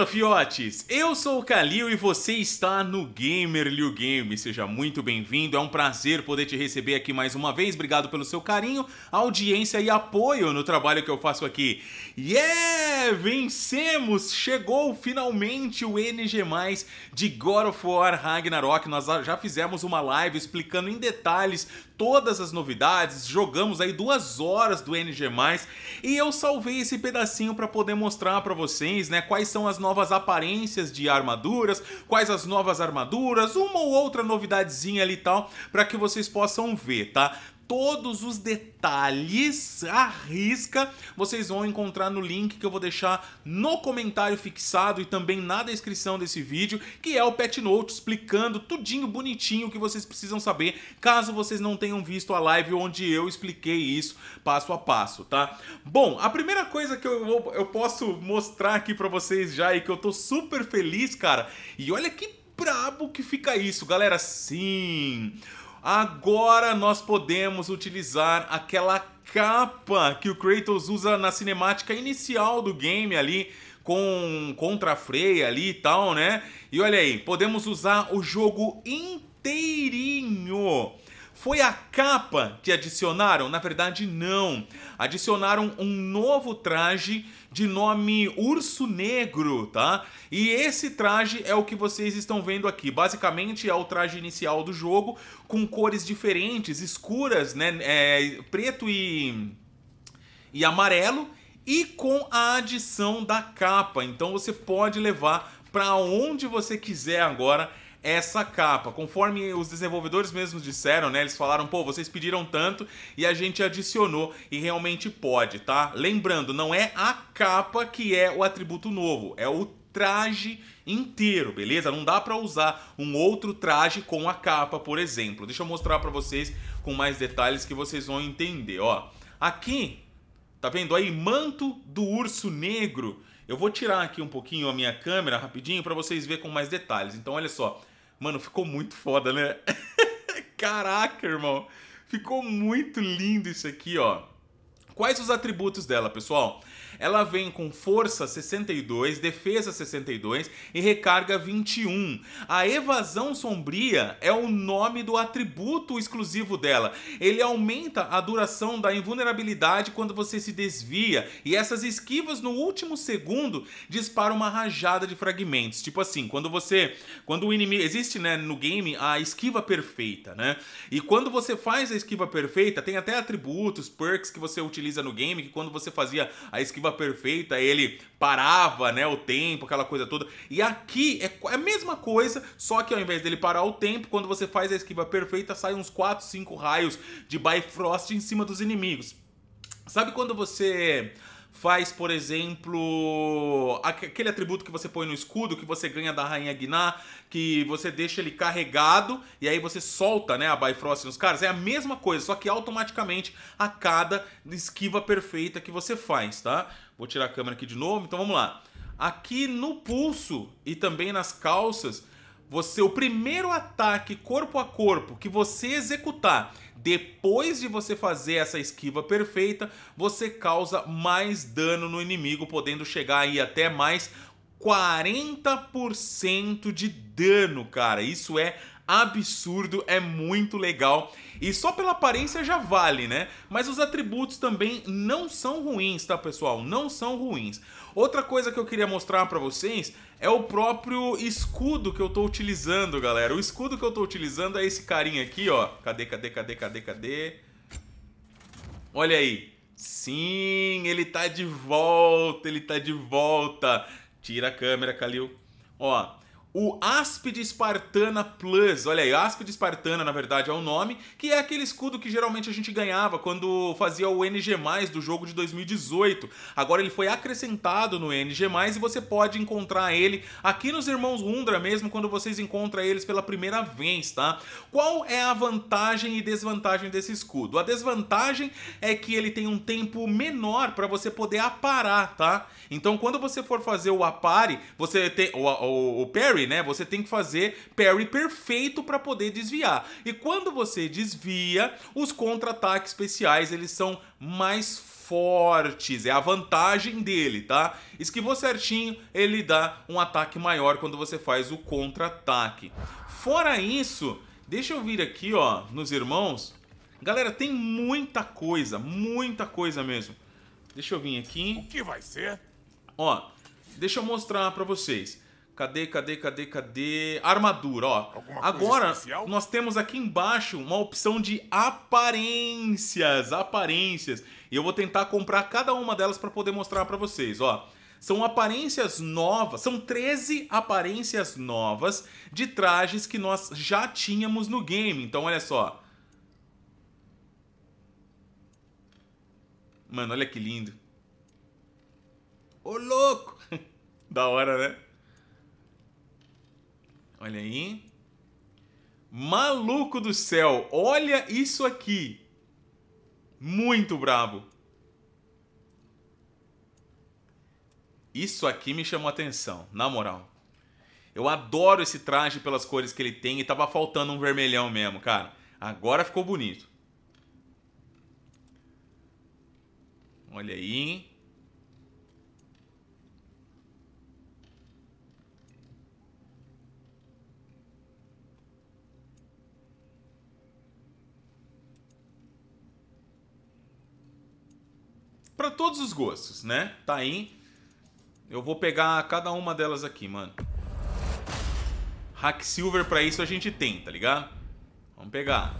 Fala fiotes, eu sou o Kalil e você está no Gamer Liu Game. Seja muito bem-vindo, é um prazer poder te receber aqui mais uma vez. Obrigado pelo seu carinho, audiência e apoio no trabalho que eu faço aqui. Yeah! É, vencemos! Chegou finalmente o NG+, de God of War Ragnarok. Nós já fizemos uma live explicando em detalhes todas as novidades, jogamos aí duas horas do NG+, e eu salvei esse pedacinho para poder mostrar para vocês, né, quais são as novas aparências de armaduras, quais as novas armaduras, uma ou outra novidadezinha ali e tal, para que vocês possam ver, tá? todos os detalhes à risca, vocês vão encontrar no link que eu vou deixar no comentário fixado e também na descrição desse vídeo, que é o Pet Note explicando tudinho bonitinho o que vocês precisam saber, caso vocês não tenham visto a live onde eu expliquei isso passo a passo, tá? Bom, a primeira coisa que eu, eu posso mostrar aqui para vocês já e que eu tô super feliz, cara, e olha que brabo que fica isso, galera, sim agora nós podemos utilizar aquela capa que o Kratos usa na cinemática inicial do game ali, com contra-freia ali e tal, né? E olha aí, podemos usar o jogo inteirinho. Foi a capa que adicionaram? Na verdade, não. Adicionaram um novo traje de nome Urso Negro, tá? E esse traje é o que vocês estão vendo aqui. Basicamente é o traje inicial do jogo, com cores diferentes, escuras, né? É, preto e, e amarelo. E com a adição da capa. Então você pode levar para onde você quiser agora essa capa. Conforme os desenvolvedores mesmos disseram, né? Eles falaram, pô, vocês pediram tanto e a gente adicionou e realmente pode, tá? Lembrando, não é a capa que é o atributo novo, é o traje inteiro, beleza? Não dá para usar um outro traje com a capa, por exemplo. Deixa eu mostrar para vocês com mais detalhes que vocês vão entender, ó. Aqui, tá vendo aí manto do urso negro? Eu vou tirar aqui um pouquinho a minha câmera rapidinho para vocês verem com mais detalhes. Então, olha só, Mano, ficou muito foda, né? Caraca, irmão. Ficou muito lindo isso aqui, ó. Quais os atributos dela, pessoal? Ela vem com força 62, defesa 62 e recarga 21. A evasão sombria é o nome do atributo exclusivo dela. Ele aumenta a duração da invulnerabilidade quando você se desvia e essas esquivas no último segundo disparam uma rajada de fragmentos. Tipo assim, quando você, quando o inimigo existe, né, no game a esquiva perfeita, né? E quando você faz a esquiva perfeita, tem até atributos, perks que você utiliza no game que quando você fazia a esquiva curva perfeita, ele parava, né, o tempo, aquela coisa toda. E aqui é, é a mesma coisa, só que ao invés dele parar o tempo, quando você faz a esquiva perfeita, sai uns 4, 5 raios de Bifrost em cima dos inimigos. Sabe quando você faz, por exemplo, aquele atributo que você põe no escudo, que você ganha da Rainha Gná, que você deixa ele carregado e aí você solta né, a Bifrost nos caras. É a mesma coisa, só que automaticamente a cada esquiva perfeita que você faz, tá? Vou tirar a câmera aqui de novo, então vamos lá. Aqui no pulso e também nas calças, você o primeiro ataque corpo a corpo que você executar depois de você fazer essa esquiva perfeita, você causa mais dano no inimigo, podendo chegar aí até mais 40% de dano, cara. Isso é absurdo, é muito legal. E só pela aparência já vale, né? Mas os atributos também não são ruins, tá, pessoal? Não são ruins. Outra coisa que eu queria mostrar para vocês é o próprio escudo que eu tô utilizando, galera. O escudo que eu tô utilizando é esse carinha aqui, ó. Cadê, cadê, cadê, cadê, cadê? Olha aí. Sim, ele tá de volta, ele tá de volta. Tira a câmera, Kalil. Ó, o Aspid Espartana Plus. Olha aí, Aspid Espartana, na verdade, é o nome, que é aquele escudo que geralmente a gente ganhava quando fazia o NG+, do jogo de 2018. Agora ele foi acrescentado no NG+, e você pode encontrar ele aqui nos Irmãos Undra mesmo, quando vocês encontram eles pela primeira vez, tá? Qual é a vantagem e desvantagem desse escudo? A desvantagem é que ele tem um tempo menor para você poder aparar, tá? Então quando você for fazer o apare, você tem... o, o, o parry, parry, né? Você tem que fazer parry perfeito para poder desviar. E quando você desvia, os contra-ataques especiais, eles são mais fortes, é a vantagem dele, tá? Esquivou certinho, ele dá um ataque maior quando você faz o contra-ataque. Fora isso, deixa eu vir aqui, ó, nos irmãos. Galera, tem muita coisa, muita coisa mesmo. Deixa eu vir aqui. O que vai ser? Ó, deixa eu mostrar pra vocês. Cadê, cadê, cadê, cadê? Armadura, ó. Agora, nós temos aqui embaixo uma opção de aparências, aparências. E eu vou tentar comprar cada uma delas para poder mostrar para vocês, ó. São aparências novas, são 13 aparências novas de trajes que nós já tínhamos no game. Então, olha só. Mano, olha que lindo. Ô, louco! da hora, né? Olha aí. Maluco do céu, olha isso aqui. Muito brabo. Isso aqui me chamou atenção, na moral. Eu adoro esse traje pelas cores que ele tem e tava faltando um vermelhão mesmo, cara. Agora ficou bonito. Olha aí. para todos os gostos, né? Tá aí. Eu vou pegar cada uma delas aqui, mano. Hack Silver pra isso a gente tem, tá ligado? Vamos pegar.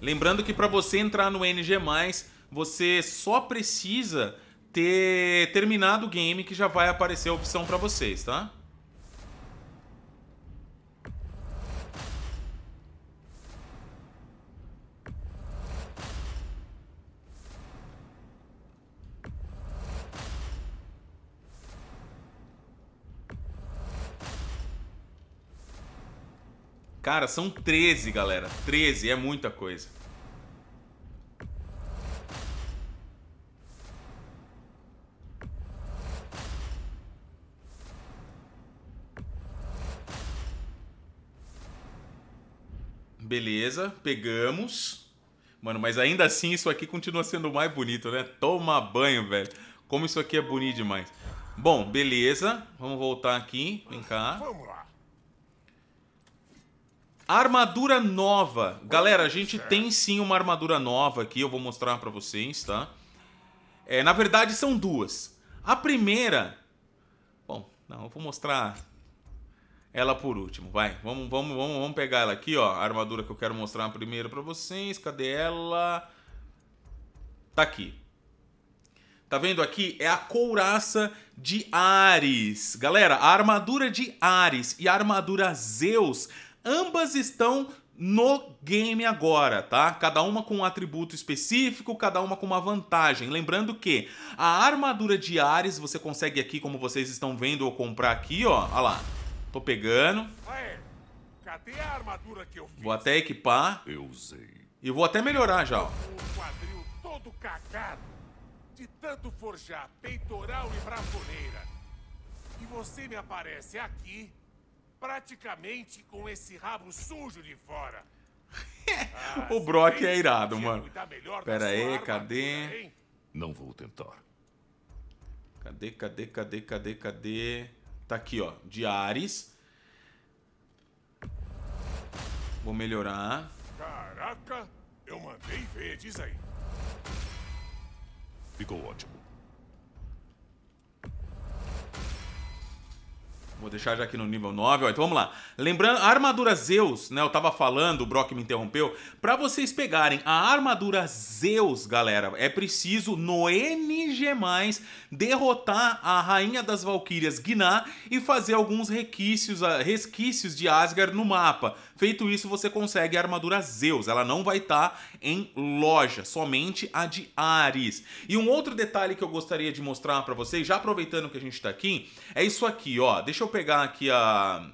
Lembrando que para você entrar no NG+, você só precisa ter terminado o game que já vai aparecer a opção para vocês, tá? Cara, são 13, galera. 13 é muita coisa. Beleza, pegamos. Mano, mas ainda assim isso aqui continua sendo mais bonito, né? Toma banho, velho. Como isso aqui é bonito demais. Bom, beleza. Vamos voltar aqui. Vem cá. Vamos lá. Armadura nova. Galera, a gente tem sim uma armadura nova aqui, eu vou mostrar para vocês, tá? É, na verdade, são duas. A primeira... Bom, não, eu vou mostrar ela por último, vai. Vamos, vamos, vamos, vamos pegar ela aqui, ó. A armadura que eu quero mostrar primeiro para vocês. Cadê ela? Tá aqui. Tá vendo aqui? É a couraça de Ares. Galera, a armadura de Ares e a armadura Zeus Ambas estão no game agora, tá? Cada uma com um atributo específico, cada uma com uma vantagem. Lembrando que a armadura de Ares você consegue aqui, como vocês estão vendo ou comprar aqui, ó. Olha lá. Tô pegando. Vou até equipar. Eu usei. E vou até melhorar já, ó. De tanto forjar peitoral e brafoneira. E você me aparece aqui praticamente com esse rabo sujo de fora. o Brock é irado, mano. Pera aí, cadê? Não vou tentar. Cadê, cadê, cadê, cadê, cadê? Tá aqui, ó. De Ares. Vou melhorar. Caraca, eu mandei ver, diz aí. Ficou ótimo. Vou deixar já aqui no nível 9, ó, então vamos lá. Lembrando, a armadura Zeus, né? Eu tava falando, o Brock me interrompeu. Para vocês pegarem a armadura Zeus, galera, é preciso no NG+, derrotar a Rainha das Valquírias Gná e fazer alguns requisitos, ah, resquícios de Asgard no mapa. Feito isso, você consegue a armadura Zeus. Ela não vai estar tá em loja, somente a de Ares. E um outro detalhe que eu gostaria de mostrar para vocês, já aproveitando que a gente está aqui, é isso aqui, ó. Deixa eu pegar aqui a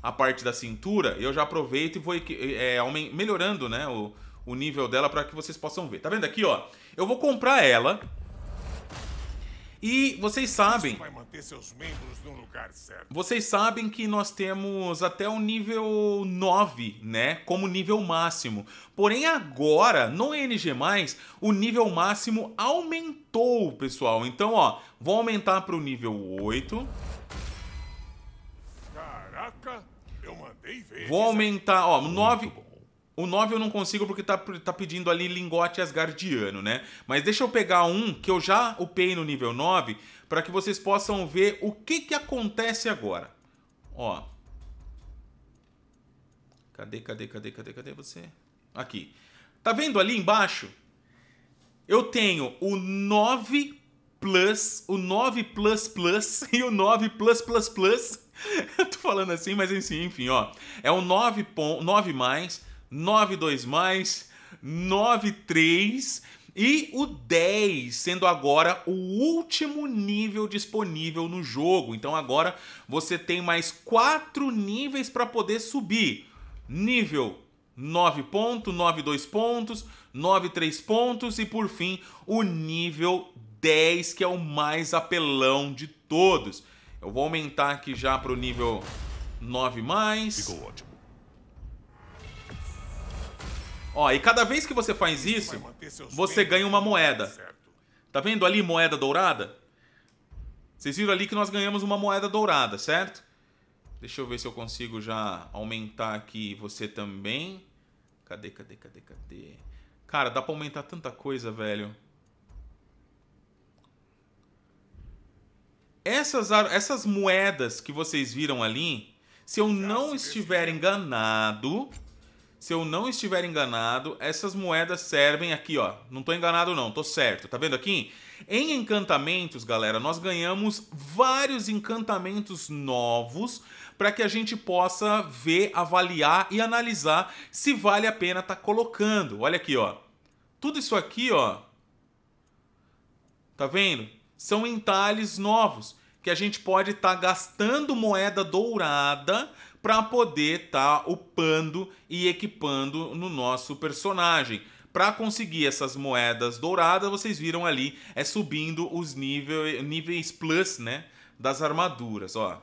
a parte da cintura, eu já aproveito e vou é, melhorando né, o, o nível dela para que vocês possam ver. Tá vendo aqui, ó? Eu vou comprar ela, e vocês sabem. Vocês sabem que nós temos até o nível 9, né? Como nível máximo. Porém, agora, no NG, o nível máximo aumentou, pessoal. Então, ó, vou aumentar para o nível 8. Caraca, eu mandei ver. Vou é aumentar, ó, 9. O 9 eu não consigo porque tá, tá pedindo ali lingote asgardiano, né? Mas deixa eu pegar um que eu já upei no nível 9 para que vocês possam ver o que que acontece agora. Ó. Cadê, cadê, cadê, cadê, cadê você? Aqui. Tá vendo ali embaixo? Eu tenho o 9 Plus, o 9 Plus Plus e o 9 Plus Plus Plus. eu tô falando assim, mas enfim, enfim, ó. É o 9, 9 mais 92 mais, 93 e o 10 sendo agora o último nível disponível no jogo. Então agora você tem mais 4 níveis para poder subir. Nível 9 pontos, 9 2 pontos, 9 3 pontos e por fim o nível 10 que é o mais apelão de todos. Eu vou aumentar aqui já para o nível 9 mais. Ficou ótimo. Ó, e cada vez que você faz isso, você ganha uma tá moeda. Tá vendo ali moeda dourada? Vocês viram ali que nós ganhamos uma moeda dourada, certo? Deixa eu ver se eu consigo já aumentar aqui você também. Cadê, cadê, cadê, cadê? Cara, dá pra aumentar tanta coisa, velho. Essas, essas moedas que vocês viram ali, se eu não estiver enganado, se eu não estiver enganado, essas moedas servem aqui, ó. Não tô enganado não, tô certo. Tá vendo aqui? Em encantamentos, galera, nós ganhamos vários encantamentos novos para que a gente possa ver, avaliar e analisar se vale a pena tá colocando. Olha aqui, ó. Tudo isso aqui, ó. Tá vendo? São entalhes novos que a gente pode estar tá gastando moeda dourada para poder estar tá upando e equipando no nosso personagem. Para conseguir essas moedas douradas, vocês viram ali, é subindo os nível, níveis plus, né, das armaduras, ó.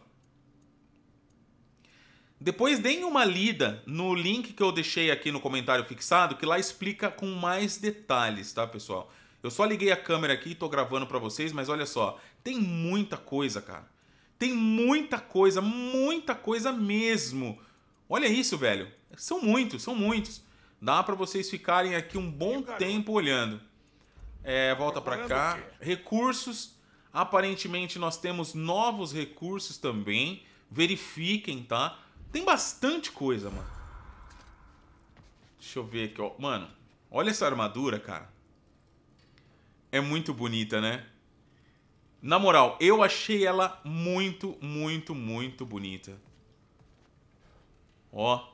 Depois deem uma lida no link que eu deixei aqui no comentário fixado, que lá explica com mais detalhes, tá, pessoal? Eu só liguei a câmera aqui e tô gravando para vocês, mas olha só, tem muita coisa, cara. Tem muita coisa, muita coisa mesmo. Olha isso, velho. São muitos, são muitos. Dá para vocês ficarem aqui um bom tempo olhando. É, volta para tá cá. Recursos. Aparentemente nós temos novos recursos também. Verifiquem, tá? Tem bastante coisa, mano. Deixa eu ver aqui, ó. Mano, olha essa armadura, cara. É muito bonita, né? Na moral, eu achei ela muito, muito, muito bonita. Ó.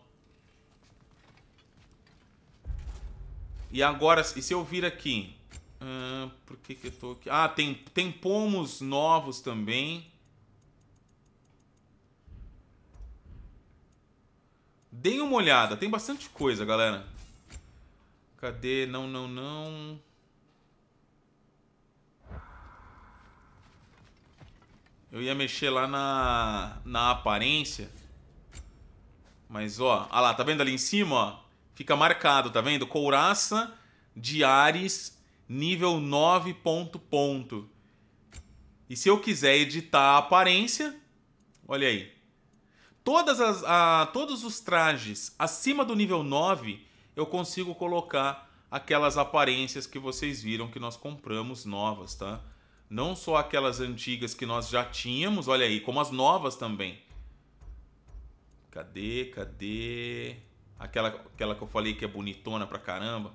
E agora, e se eu vir aqui? Ah, por que que eu tô aqui? Ah, tem, tem pomos novos também. Deem uma olhada, tem bastante coisa, galera. Cadê? Não, não, não... Eu ia mexer lá na, na aparência. Mas, ó, ah lá, tá vendo ali em cima, ó? Fica marcado, tá vendo? Couraça de Ares, nível 9 ponto ponto. E se eu quiser editar a aparência, olha aí. Todas as, a, todos os trajes acima do nível 9, eu consigo colocar aquelas aparências que vocês viram que nós compramos novas, tá? Não só aquelas antigas que nós já tínhamos, olha aí, como as novas também. Cadê, cadê? Aquela, aquela que eu falei que é bonitona pra caramba.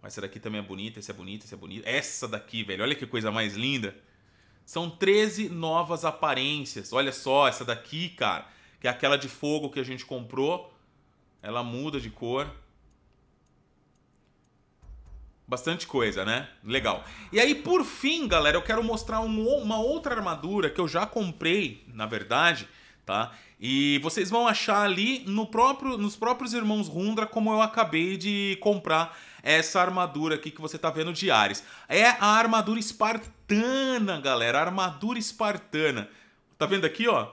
Mas essa daqui também é bonita, essa é bonita, essa é bonita. Essa daqui, velho, olha que coisa mais linda. São 13 novas aparências. Olha só, essa daqui, cara, que é aquela de fogo que a gente comprou. Ela muda de cor. Bastante coisa, né? Legal. E aí, por fim, galera, eu quero mostrar um, uma outra armadura que eu já comprei, na verdade, tá? E vocês vão achar ali no próprio, nos próprios Irmãos Rundra como eu acabei de comprar essa armadura aqui que você tá vendo de Ares. É a armadura espartana, galera, armadura espartana. Tá vendo aqui, ó?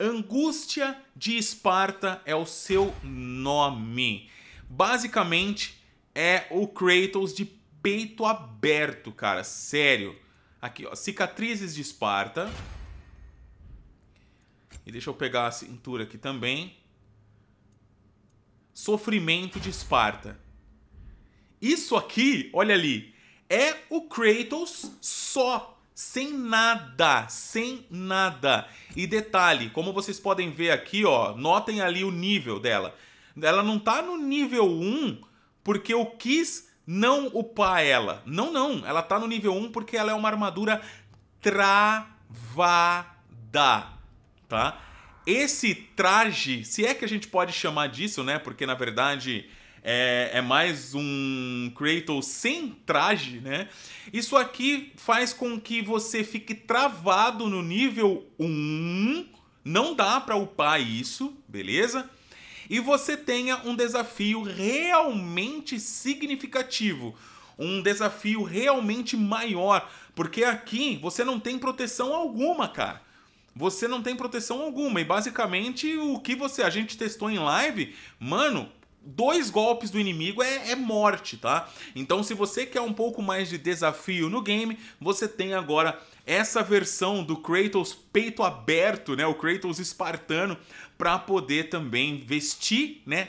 Angústia de Esparta é o seu nome. Basicamente, é o Kratos de peito aberto, cara. Sério. Aqui, ó. Cicatrizes de Esparta. E deixa eu pegar a cintura aqui também. Sofrimento de Esparta. Isso aqui, olha ali, é o Kratos só, sem nada, sem nada. E detalhe, como vocês podem ver aqui, ó, notem ali o nível dela. Ela não tá no nível 1 porque eu quis não upar ela. Não, não. Ela tá no nível 1 porque ela é uma armadura travada, tá? Esse traje, se é que a gente pode chamar disso, né? Porque na verdade é, é mais um Kratos sem traje, né? Isso aqui faz com que você fique travado no nível 1. Não dá para upar isso, beleza? e você tenha um desafio realmente significativo, um desafio realmente maior, porque aqui você não tem proteção alguma, cara. Você não tem proteção alguma e basicamente o que você a gente testou em live, mano, dois golpes do inimigo é, é, morte, tá? Então, se você quer um pouco mais de desafio no game, você tem agora essa versão do Kratos peito aberto, né? O Kratos espartano, para poder também vestir, né?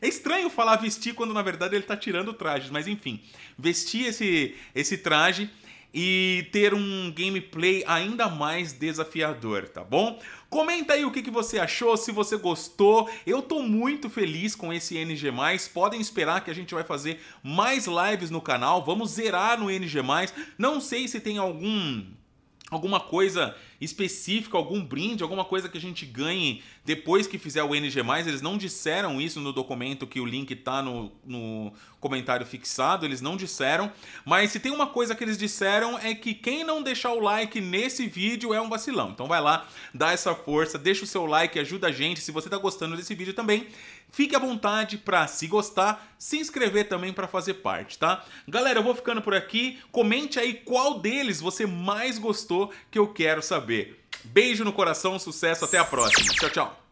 É estranho falar vestir quando na verdade ele tá tirando trajes mas enfim, vestir esse, esse traje e ter um gameplay ainda mais desafiador, tá bom? Comenta aí o que, que você achou, se você gostou. Eu tô muito feliz com esse NG+. Podem esperar que a gente vai fazer mais lives no canal. Vamos zerar no NG+. Não sei se tem algum alguma coisa específica, algum brinde, alguma coisa que a gente ganhe depois que fizer o NG. Eles não disseram isso no documento que o link tá no, no comentário fixado, eles não disseram. Mas se tem uma coisa que eles disseram é que quem não deixar o like nesse vídeo é um vacilão. Então vai lá, dá essa força, deixa o seu like, ajuda a gente. Se você tá gostando desse vídeo também, fique à vontade para se gostar, se inscrever também para fazer parte, tá? Galera, eu vou ficando por aqui. Comente aí qual deles você mais gostou que eu quero saber saber. Beijo no coração, sucesso, até a próxima. Tchau, tchau.